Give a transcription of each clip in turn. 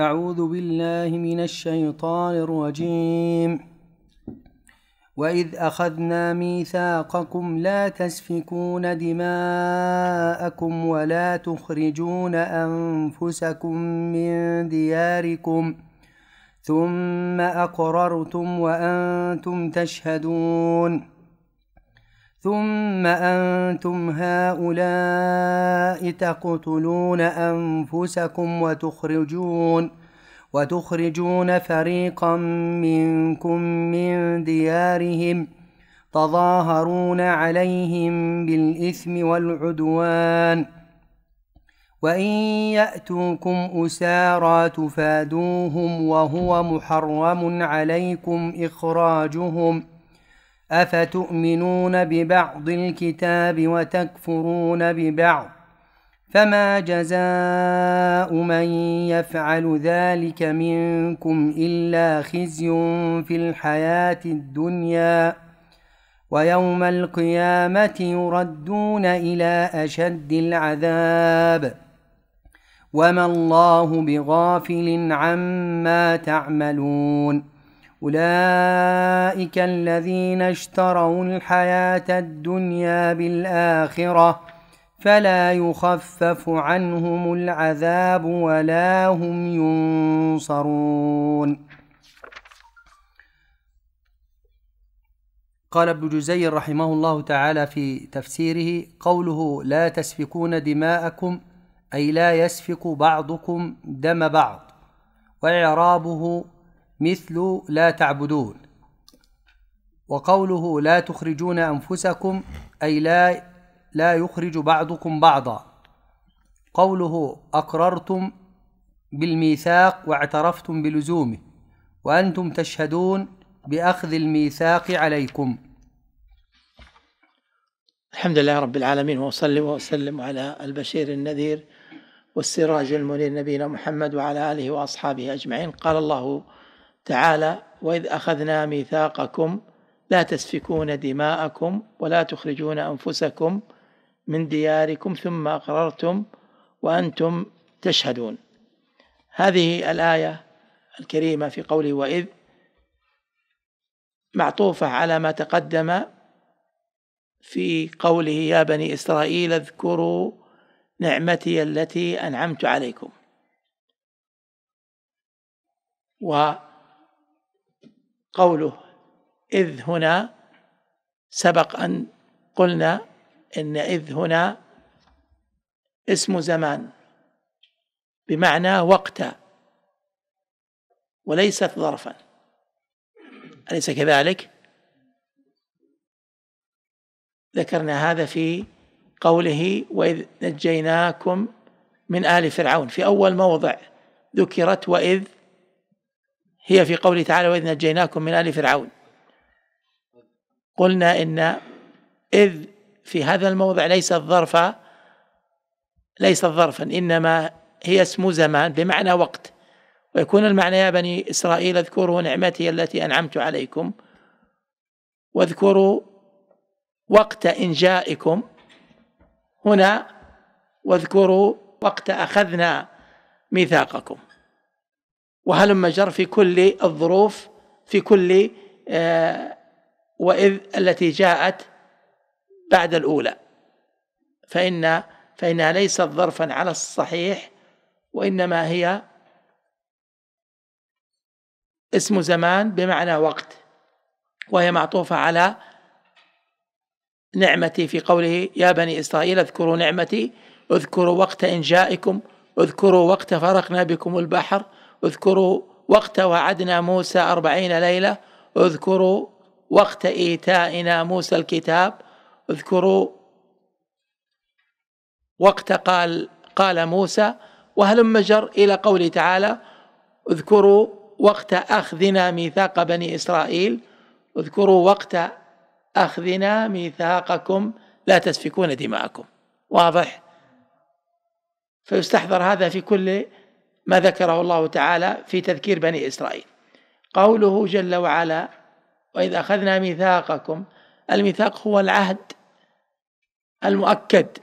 أعوذ بالله من الشيطان الرجيم وإذ أخذنا ميثاقكم لا تسفكون دماءكم ولا تخرجون أنفسكم من دياركم ثم أقررتم وأنتم تشهدون ثم أنتم هؤلاء تقتلون أنفسكم وتخرجون وتخرجون فريقا منكم من ديارهم تظاهرون عليهم بالإثم والعدوان وإن يأتوكم أسارى تفادوهم وهو محرم عليكم إخراجهم ۖ أفتؤمنون ببعض الكتاب وتكفرون ببعض فما جزاء من يفعل ذلك منكم إلا خزي في الحياة الدنيا ويوم القيامة يردون إلى أشد العذاب وما الله بغافل عما تعملون أولئك الذين اشتروا الحياة الدنيا بالآخرة فلا يخفف عنهم العذاب ولا هم ينصرون قال ابن جزير رحمه الله تعالى في تفسيره قوله لا تسفكون دماءكم أي لا يسفك بعضكم دم بعض وإعرابه مثل لا تعبدون وقوله لا تخرجون انفسكم اي لا لا يخرج بعضكم بعضا قوله اقررتم بالميثاق واعترفتم بلزومه وانتم تشهدون باخذ الميثاق عليكم الحمد لله رب العالمين واصلي واسلم على البشير النذير والسراج المنير نبينا محمد وعلى اله واصحابه اجمعين قال الله تعالى واذ اخذنا ميثاقكم لا تسفكون دماءكم ولا تخرجون انفسكم من دياركم ثم اقررتم وانتم تشهدون هذه الايه الكريمه في قوله واذ معطوفه على ما تقدم في قوله يا بني اسرائيل اذكروا نعمتي التي انعمت عليكم و قوله إذ هنا سبق أن قلنا إن إذ هنا اسم زمان بمعنى وقتا وليست ظرفا أليس كذلك؟ ذكرنا هذا في قوله وإذ نجيناكم من آل فرعون في أول موضع ذكرت وإذ هي في قوله تعالى وإذ نجيناكم من آل فرعون قلنا إن إذ في هذا الموضع ليس الظرف ليس ظرفا إنما هي اسم زمان بمعنى وقت ويكون المعنى يا بني إسرائيل اذكروا نعمتي التي أنعمت عليكم واذكروا وقت إنجائكم هنا واذكروا وقت أخذنا ميثاقكم وهلم جر في كل الظروف في كل آه، وإذ التي جاءت بعد الأولى فإن فإنها ليست ظرفا على الصحيح وإنما هي اسم زمان بمعنى وقت وهي معطوفة على نعمتي في قوله يا بني إسرائيل اذكروا نعمتي اذكروا وقت إنجائكم اذكروا وقت فرقنا بكم البحر اذكروا وقت وعدنا موسى أربعين ليلة اذكروا وقت إيتائنا موسى الكتاب اذكروا وقت قال قال موسى وهلم جر إلى قوله تعالى اذكروا وقت أخذنا ميثاق بني إسرائيل اذكروا وقت أخذنا ميثاقكم لا تسفكون دماءكم واضح فيستحضر هذا في كل ما ذكره الله تعالى في تذكير بني إسرائيل قوله جل وعلا وإذ أخذنا ميثاقكم الميثاق هو العهد المؤكد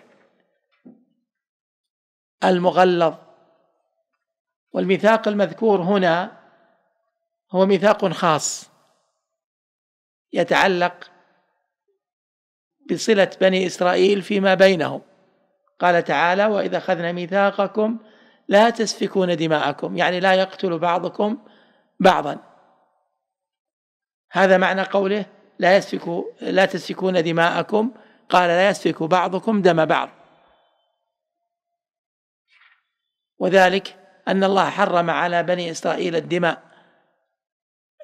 المغلظ والميثاق المذكور هنا هو ميثاق خاص يتعلق بصلة بني إسرائيل فيما بينهم قال تعالى وإذا أخذنا ميثاقكم لا تسفكون دماءكم يعني لا يقتل بعضكم بعضا هذا معنى قوله لا يسفك لا تسفكون دماءكم قال لا يسفك بعضكم دم بعض وذلك أن الله حرم على بني إسرائيل الدماء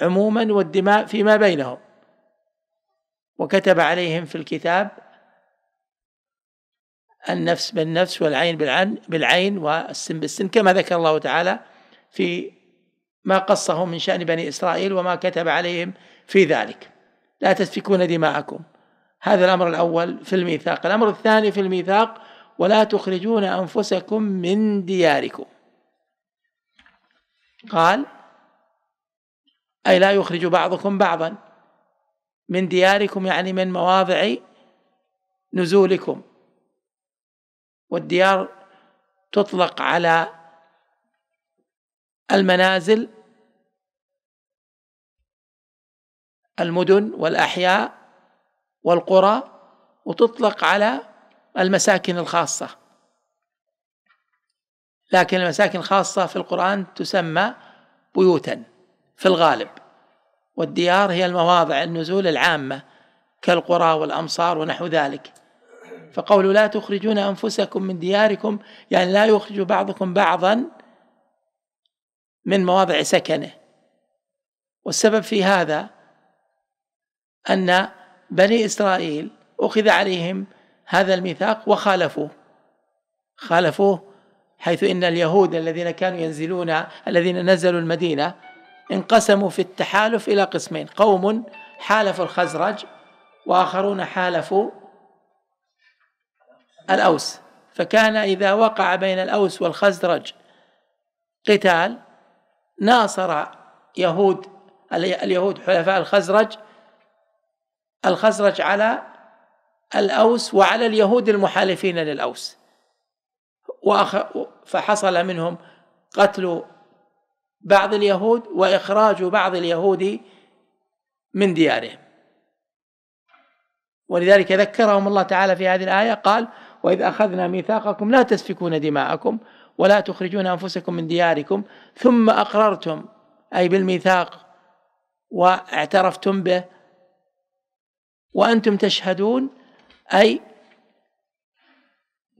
عموما والدماء فيما بينهم وكتب عليهم في الكتاب النفس بالنفس والعين بالعين, بالعين والسن بالسن كما ذكر الله تعالى في ما قصه من شأن بني إسرائيل وما كتب عليهم في ذلك لا تسفكون دماءكم هذا الأمر الأول في الميثاق الأمر الثاني في الميثاق ولا تخرجون أنفسكم من دياركم قال أي لا يخرج بعضكم بعضا من دياركم يعني من مواضع نزولكم والديار تطلق على المنازل المدن والاحياء والقرى وتطلق على المساكن الخاصه لكن المساكن الخاصه في القران تسمى بيوتا في الغالب والديار هي المواضع النزول العامه كالقرى والامصار ونحو ذلك فقول لا تخرجون انفسكم من دياركم يعني لا يخرج بعضكم بعضا من مواضع سكنه والسبب في هذا ان بني اسرائيل اخذ عليهم هذا الميثاق وخالفوه خالفوه حيث ان اليهود الذين كانوا ينزلون الذين نزلوا المدينه انقسموا في التحالف الى قسمين قوم حالفوا الخزرج واخرون حالفوا الأوس فكان إذا وقع بين الأوس والخزرج قتال ناصر يهود اليهود حلفاء الخزرج الخزرج على الأوس وعلى اليهود المحالفين للأوس فحصل منهم قتل بعض اليهود وإخراج بعض اليهود من ديارهم ولذلك ذكرهم الله تعالى في هذه الآية قال وإذ أخذنا ميثاقكم لا تسفكون دماءكم ولا تخرجون أنفسكم من دياركم ثم أقررتم أي بالميثاق واعترفتم به وأنتم تشهدون أي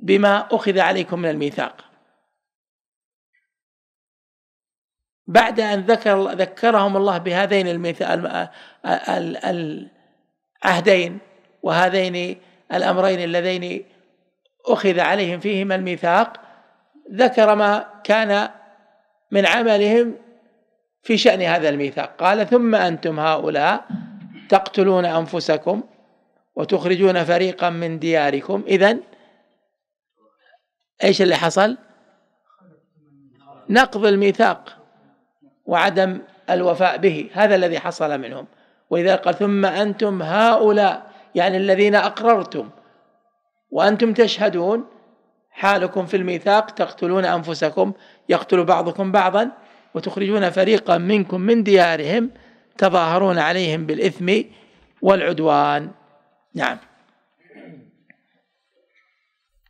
بما أخذ عليكم من الميثاق بعد أن ذكر ذكرهم الله بهذين العهدين وهذين الأمرين اللذين أخذ عليهم فيهما الميثاق ذكر ما كان من عملهم في شأن هذا الميثاق قال ثم أنتم هؤلاء تقتلون أنفسكم وتخرجون فريقا من دياركم إذا إيش اللي حصل نقض الميثاق وعدم الوفاء به هذا الذي حصل منهم ولذلك قال ثم أنتم هؤلاء يعني الذين أقررتم وأنتم تشهدون حالكم في الميثاق تقتلون أنفسكم يقتل بعضكم بعضا وتخرجون فريقا منكم من ديارهم تظاهرون عليهم بالإثم والعدوان نعم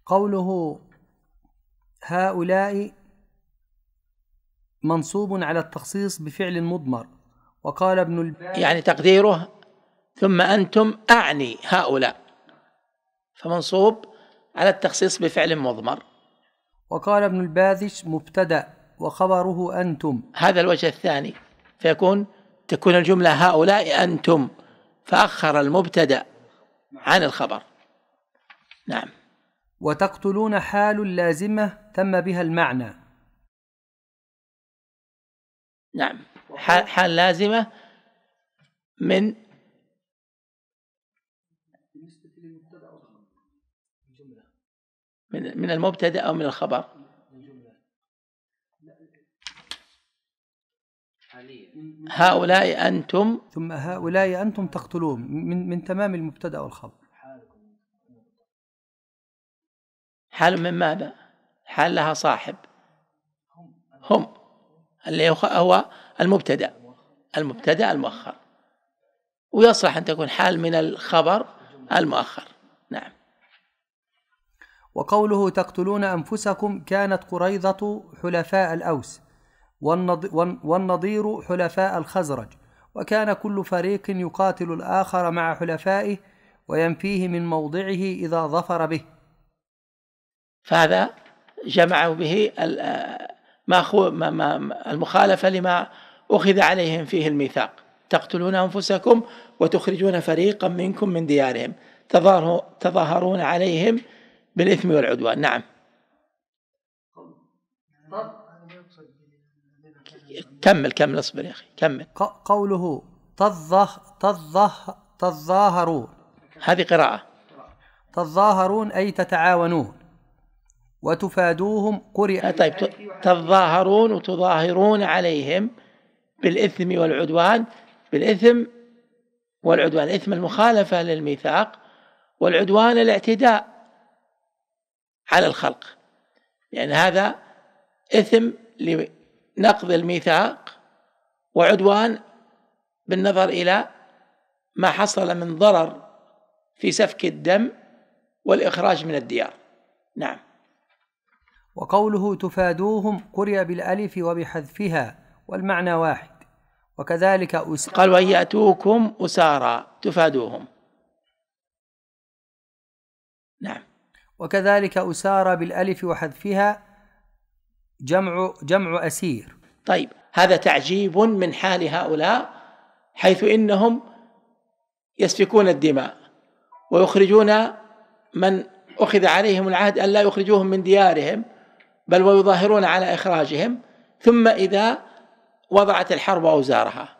قوله هؤلاء منصوب على التخصيص بفعل مضمر وقال ابن الب... يعني تقديره ثم أنتم أعني هؤلاء فمنصوب على التخصيص بفعل مضمر وقال ابن الباذش مبتدأ وخبره أنتم هذا الوجه الثاني فيكون تكون الجملة هؤلاء أنتم فأخر المبتدأ عن الخبر نعم وتقتلون حال لازمة تم بها المعنى نعم حال لازمة من من من المبتدا او من الخبر هؤلاء انتم ثم هؤلاء انتم تقتلون من من تمام المبتدا والخبر حال من ماذا حال لها صاحب هم اللي هو المبتدا المبتدا المؤخر ويصلح ان تكون حال من الخبر المؤخر وقوله تقتلون أنفسكم كانت قريضة حلفاء الأوس والنضير حلفاء الخزرج وكان كل فريق يقاتل الآخر مع حلفائه وينفيه من موضعه إذا ظفر به فهذا جمعوا به المخالفة لما أخذ عليهم فيه الميثاق تقتلون أنفسكم وتخرجون فريقا منكم من ديارهم تظاهرون عليهم بالإثم والعدوان نعم كمل كمل اصبر يا أخي كمل قوله تظه تظه تظاهرون هذه قراءة تظاهرون أي تتعاونون وتفادوهم قرئ آه، طيب تظاهرون وتظاهرون عليهم بالإثم والعدوان بالإثم والعدوان الإثم المخالفة للميثاق والعدوان الاعتداء على الخلق يعني هذا إثم لنقض الميثاق وعدوان بالنظر إلى ما حصل من ضرر في سفك الدم والإخراج من الديار نعم وقوله تفادوهم قرئ بالألف وبحذفها والمعنى واحد وكذلك أسارى قال وأن يأتوكم أسارى تفادوهم نعم وكذلك أسارى بالألف وحذفها جمع جمع أسير طيب هذا تعجيب من حال هؤلاء حيث إنهم يسفكون الدماء ويخرجون من أخذ عليهم العهد أن لا يخرجوهم من ديارهم بل ويظاهرون على إخراجهم ثم إذا وضعت الحرب أوزارها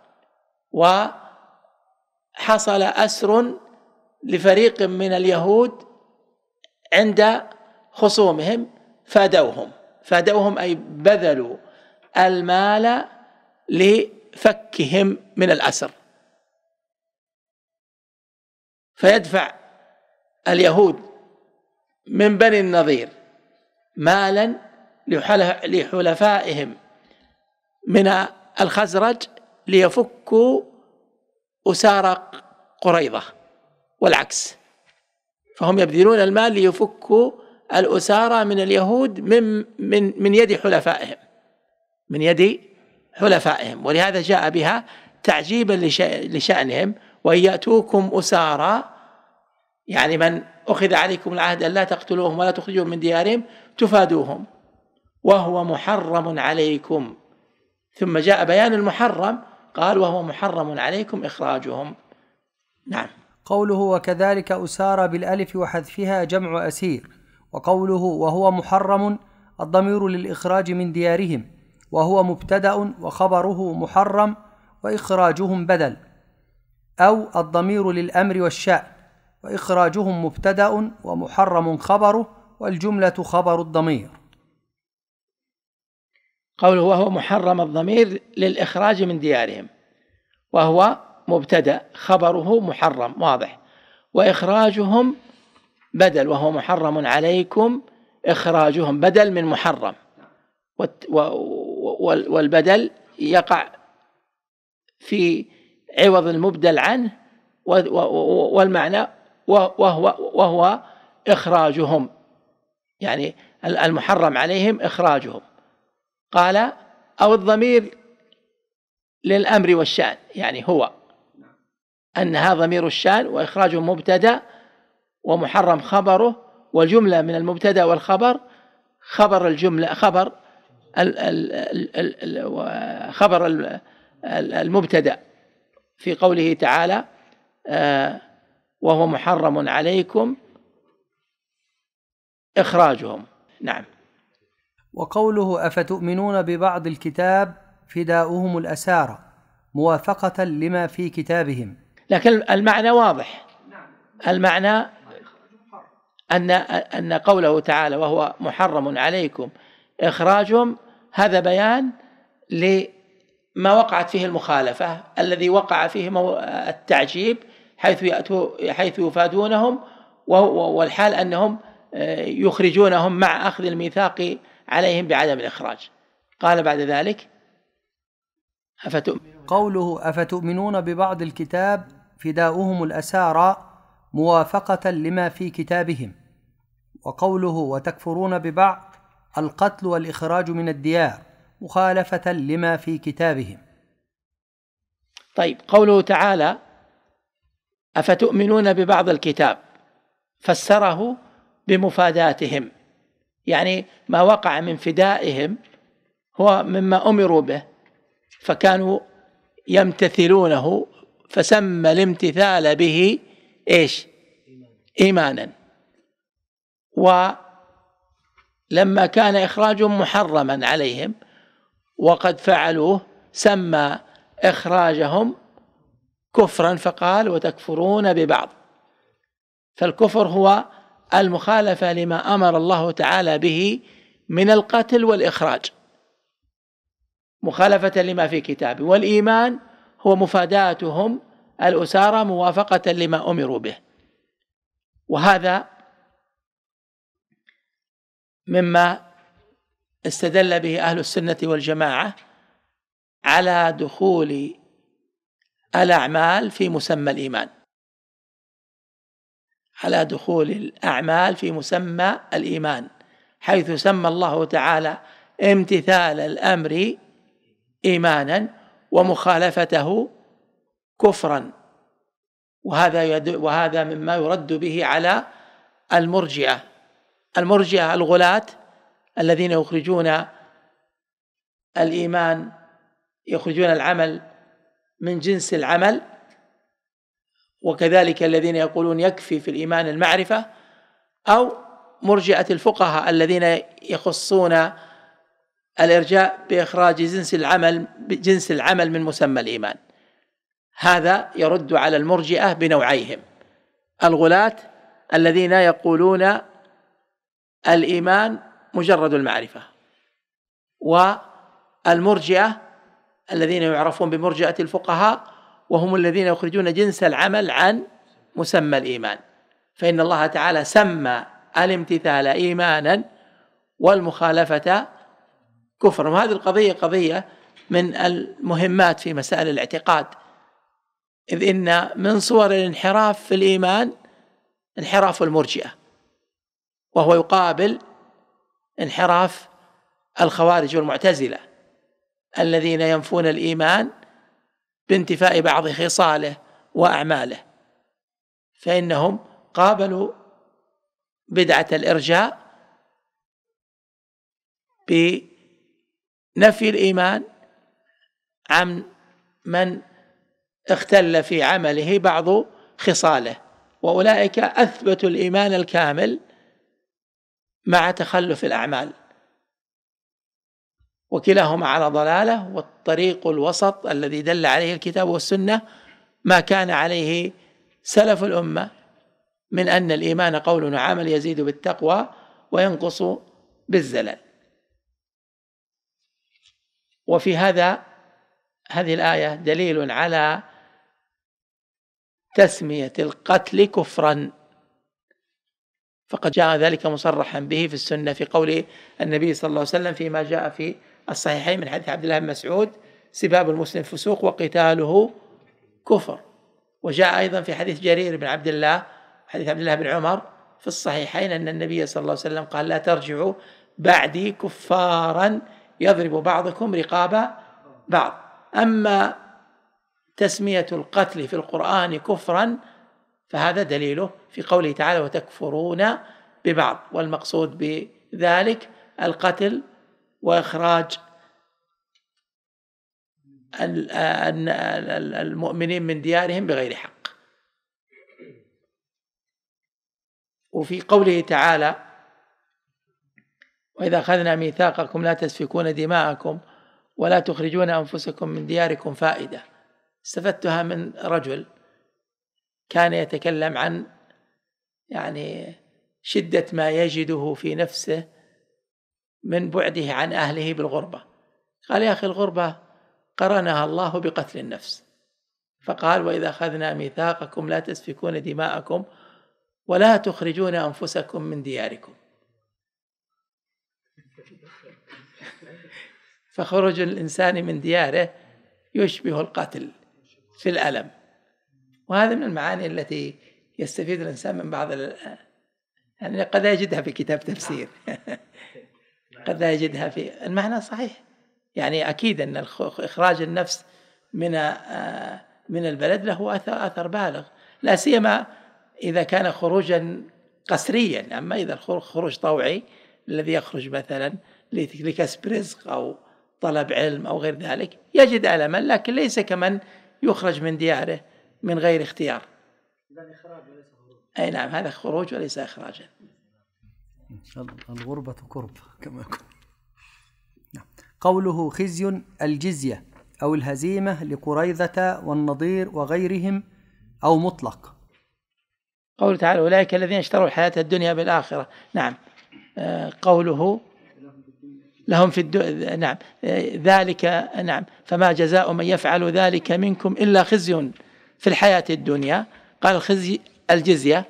وحصل أسر لفريق من اليهود عند خصومهم فادوهم فادوهم أي بذلوا المال لفكهم من الأسر فيدفع اليهود من بني النظير مالا لحلفائهم من الخزرج ليفكوا أسار قريضة والعكس فهم يبذلون المال ليفكوا الأسارة من اليهود من من من يد حلفائهم من يد حلفائهم ولهذا جاء بها تعجيبا لشأنهم وإن يأتوكم أسارى يعني من أخذ عليكم العهد أن لا تقتلوهم ولا تخرجوهم من ديارهم تفادوهم وهو محرم عليكم ثم جاء بيان المحرم قال وهو محرم عليكم إخراجهم نعم قوله وكذلك أسار بالألف وحذفها جمع أسير وقوله وهو محرم الضمير للإخراج من ديارهم وهو مبتدأ وخبره محرم وإخراجهم بدل أو الضمير للأمر والشأن وإخراجهم مبتدأ ومحرم خبره والجملة خبر الضمير قوله وهو محرم الضمير للإخراج من ديارهم وهو مبتدأ خبره محرم واضح وإخراجهم بدل وهو محرم عليكم إخراجهم بدل من محرم والبدل يقع في عوض المبدل عنه والمعنى وهو وهو إخراجهم يعني المحرم عليهم إخراجهم قال أو الضمير للأمر والشأن يعني هو أنها ضمير الشان وإخراجه مبتدأ ومحرم خبره والجملة من المبتدأ والخبر خبر الجملة خبر ال ال ال ال خبر المبتدأ في قوله تعالى آه، وهو محرم عليكم إخراجهم نعم وقوله أفتؤمنون ببعض الكتاب فداؤهم الأسارى موافقة لما في كتابهم لكن المعنى واضح نعم. المعنى أن أن قوله تعالى وهو محرم عليكم إخراجهم هذا بيان لما وقعت فيه المخالفة الذي وقع فيه التعجيب حيث يأتوا حيث يفادونهم والحال أنهم آه، يخرجونهم مع أخذ الميثاق عليهم بعدم الإخراج قال بعد ذلك أفتؤمنون قوله أفتؤمنون ببعض الكتاب فداؤهم الأسارى موافقة لما في كتابهم وقوله وتكفرون ببعض القتل والإخراج من الديار مخالفة لما في كتابهم طيب قوله تعالى أفتؤمنون ببعض الكتاب فسره بمفاداتهم يعني ما وقع من فدائهم هو مما امروا به فكانوا يمتثلونه فسمى الامتثال به ايش ايمانا ولما كان اخراج محرما عليهم وقد فعلوه سمى اخراجهم كفرا فقال وتكفرون ببعض فالكفر هو المخالفه لما امر الله تعالى به من القتل والاخراج مخالفه لما في كتابه والايمان ومفاداتهم الأسارة موافقة لما أمروا به وهذا مما استدل به أهل السنة والجماعة على دخول الأعمال في مسمى الإيمان على دخول الأعمال في مسمى الإيمان حيث سمى الله تعالى امتثال الأمر إيمانا ومخالفته كفرا وهذا وهذا مما يرد به على المرجئه المرجئه الغلاة الذين يخرجون الايمان يخرجون العمل من جنس العمل وكذلك الذين يقولون يكفي في الايمان المعرفه او مرجئه الفقهاء الذين يخصون الإرجاء بإخراج جنس العمل جنس العمل من مسمى الإيمان هذا يرد على المرجئة بنوعيهم الغلاة الذين يقولون الإيمان مجرد المعرفة والمرجئة الذين يعرفون بمرجئة الفقهاء وهم الذين يخرجون جنس العمل عن مسمى الإيمان فإن الله تعالى سمى الامتثال إيمانا والمخالفة كفرهم هذه القضية قضية من المهمات في مسائل الاعتقاد إذ إن من صور الانحراف في الإيمان انحراف المرجئة وهو يقابل انحراف الخوارج والمعتزلة الذين ينفون الإيمان بانتفاء بعض خصاله وأعماله فإنهم قابلوا بدعة الإرجاء ب نفي الإيمان عن من اختل في عمله بعض خصاله وأولئك أثبتوا الإيمان الكامل مع تخلف الأعمال وكلاهما على ضلاله والطريق الوسط الذي دل عليه الكتاب والسنه ما كان عليه سلف الامه من ان الايمان قول وعمل يزيد بالتقوى وينقص بالزلل وفي هذا هذه الآية دليل على تسمية القتل كفرا فقد جاء ذلك مصرحا به في السنة في قول النبي صلى الله عليه وسلم فيما جاء في الصحيحين من حديث عبد الله بن مسعود سباب المسلم فسوق وقتاله كفر وجاء أيضا في حديث جرير بن عبد الله حديث عبد الله بن عمر في الصحيحين أن النبي صلى الله عليه وسلم قال لا ترجعوا بعدي كفارا يضرب بعضكم رقاب بعض أما تسمية القتل في القرآن كفرا فهذا دليله في قوله تعالى وتكفرون ببعض والمقصود بذلك القتل وإخراج المؤمنين من ديارهم بغير حق وفي قوله تعالى وإذا أخذنا ميثاقكم لا تسفكون دماءكم ولا تخرجون أنفسكم من دياركم فائدة استفدتها من رجل كان يتكلم عن يعني شدة ما يجده في نفسه من بعده عن أهله بالغربة قال يا أخي الغربة قرنها الله بقتل النفس فقال وإذا أخذنا ميثاقكم لا تسفكون دماءكم ولا تخرجون أنفسكم من دياركم فخروج الإنسان من دياره يشبه القتل في الألم وهذا من المعاني التي يستفيد الإنسان من بعض يعني قد لا يجدها في كتاب تفسير قد لا يجدها في المعنى صحيح يعني أكيد أن إخراج النفس من آه، من البلد له أثر أثر بالغ لا سيما إذا كان خروجا قسريا أما إذا الخروج طوعي الذي يخرج مثلا لكسب رزق أو طلب علم أو غير ذلك يجد ألما لكن ليس كمن يخرج من دياره من غير اختيار أي نعم هذا خروج وليس إخراجا الغربة كرب كما يقول قوله خزي الجزية أو الهزيمة لقريظة والنضير وغيرهم أو مطلق قول تعالى أولئك الذين اشتروا الحياة الدنيا بالآخرة نعم قوله لهم في الدنيا نعم ذلك نعم فما جزاء من يفعل ذلك منكم إلا خزي في الحياة الدنيا قال خزي الجزية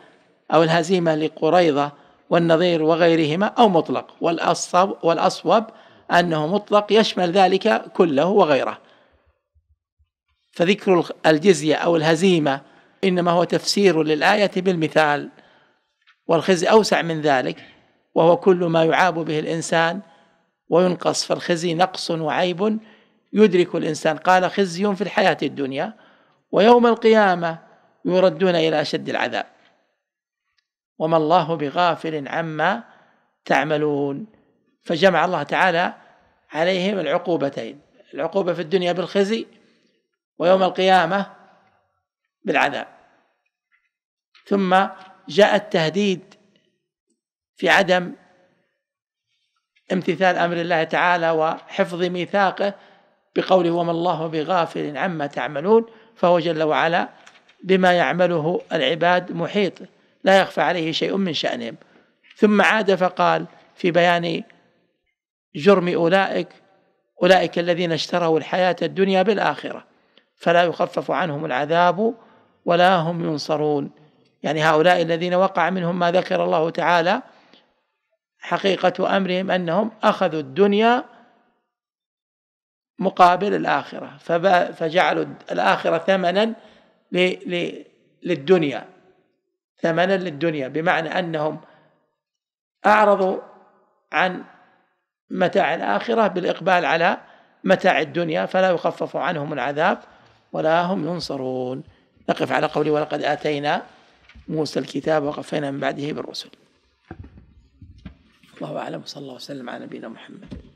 أو الهزيمة لقريضة والنظير وغيرهما أو مطلق والاصوب والأصوب أنه مطلق يشمل ذلك كله وغيره فذكر الجزية أو الهزيمة إنما هو تفسير للآية بالمثال والخزي أوسع من ذلك وهو كل ما يعاب به الإنسان وينقص فالخزي نقص وعيب يدرك الإنسان قال خزي في الحياة الدنيا ويوم القيامة يردون إلى أشد العذاب وما الله بغافل عما تعملون فجمع الله تعالى عليهم العقوبتين العقوبة في الدنيا بالخزي ويوم القيامة بالعذاب ثم جاء التهديد في عدم امتثال امر الله تعالى وحفظ ميثاقه بقوله وما الله بغافل عما تعملون فهو جل وعلا بما يعمله العباد محيط لا يخفى عليه شيء من شأنهم ثم عاد فقال في بيان جرم أولئك أولئك الذين اشتروا الحياة الدنيا بالآخرة فلا يخفف عنهم العذاب ولا هم ينصرون يعني هؤلاء الذين وقع منهم ما ذكر الله تعالى حقيقة أمرهم أنهم أخذوا الدنيا مقابل الآخرة فجعلوا الآخرة ثمنا للدنيا ثمنا للدنيا بمعنى أنهم أعرضوا عن متاع الآخرة بالإقبال على متاع الدنيا فلا يخفف عنهم العذاب ولا هم ينصرون نقف على قولي ولقد آتينا موسى الكتاب وقفينا من بعده بالرسل الله أعلم وصلى الله وسلم على نبينا محمد